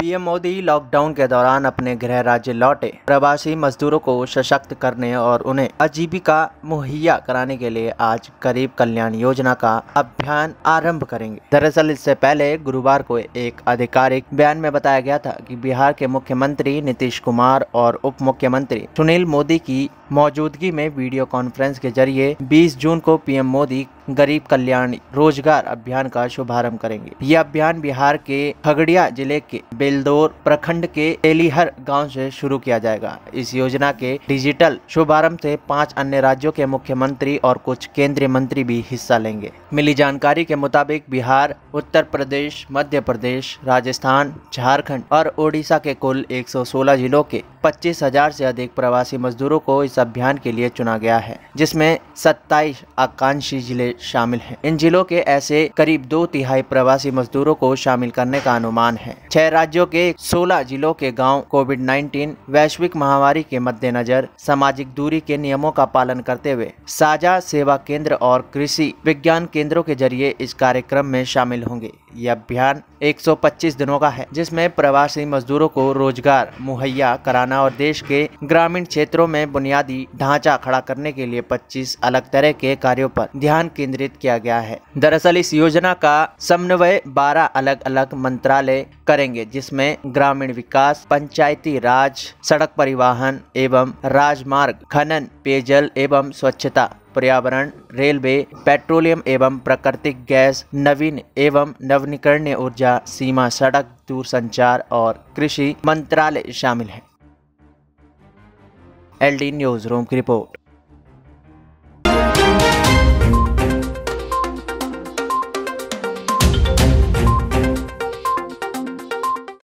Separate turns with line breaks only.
PM Modi lockdown के दौरान अपने गृह राज्य लौटे प्रवासी मजदूरों को सशक्त करने और उन्हें आजीविका मुहैया कराने के लिए आज गरीब कल्याण योजना का अभियान आरंभ करेंगे दरअसल इससे पहले गुरुवार को एक आधिकारिक बयान में बताया गया था कि बिहार के मुख्यमंत्री नीतीश कुमार और उप मुख्यमंत्री सुनील मोदी की मौजूदगी में वीडियो कॉन्फ्रेंस के जरिए 20 जून को पीएम मोदी गरीब कल्याण रोजगार अभियान का शुभारंभ करेंगे ये अभियान बिहार के खगड़िया जिले के बेलदौर प्रखंड के तेलीहर गांव से शुरू किया जाएगा इस योजना के डिजिटल शुभारंभ से पांच अन्य राज्यों के मुख्यमंत्री और कुछ केंद्रीय मंत्री भी हिस्सा लेंगे मिली जानकारी के मुताबिक बिहार उत्तर प्रदेश मध्य प्रदेश राजस्थान झारखंड और ओडिशा के कुल एक जिलों के पच्चीस हजार से अधिक प्रवासी मजदूरों को इस अभियान के लिए चुना गया है जिसमें सत्ताईस आकांक्षी जिले शामिल हैं। इन जिलों के ऐसे करीब दो तिहाई प्रवासी मजदूरों को शामिल करने का अनुमान है छह राज्यों के सोलह जिलों के गाँव कोविड नाइन्टीन वैश्विक महामारी के मद्देनजर सामाजिक दूरी के नियमों का पालन करते हुए साझा सेवा केंद्र और कृषि विज्ञान केंद्रों के जरिए इस कार्यक्रम में शामिल होंगे यह अभियान 125 दिनों का है जिसमें प्रवासी मजदूरों को रोजगार मुहैया कराना और देश के ग्रामीण क्षेत्रों में बुनियादी ढांचा खड़ा करने के लिए 25 अलग तरह के कार्यों पर ध्यान केंद्रित किया गया है दरअसल इस योजना का समन्वय 12 अलग अलग मंत्रालय करेंगे जिसमें ग्रामीण विकास पंचायती राज सड़क परिवहन एवं राजमार्ग खनन पेयजल एवं स्वच्छता पर्यावरण रेलवे पेट्रोलियम एवं प्राकृतिक गैस नवीन एवं नवनीकरणीय ऊर्जा सीमा सड़क दूरसंचार और कृषि मंत्रालय शामिल है एलडी न्यूज रूम की रिपोर्ट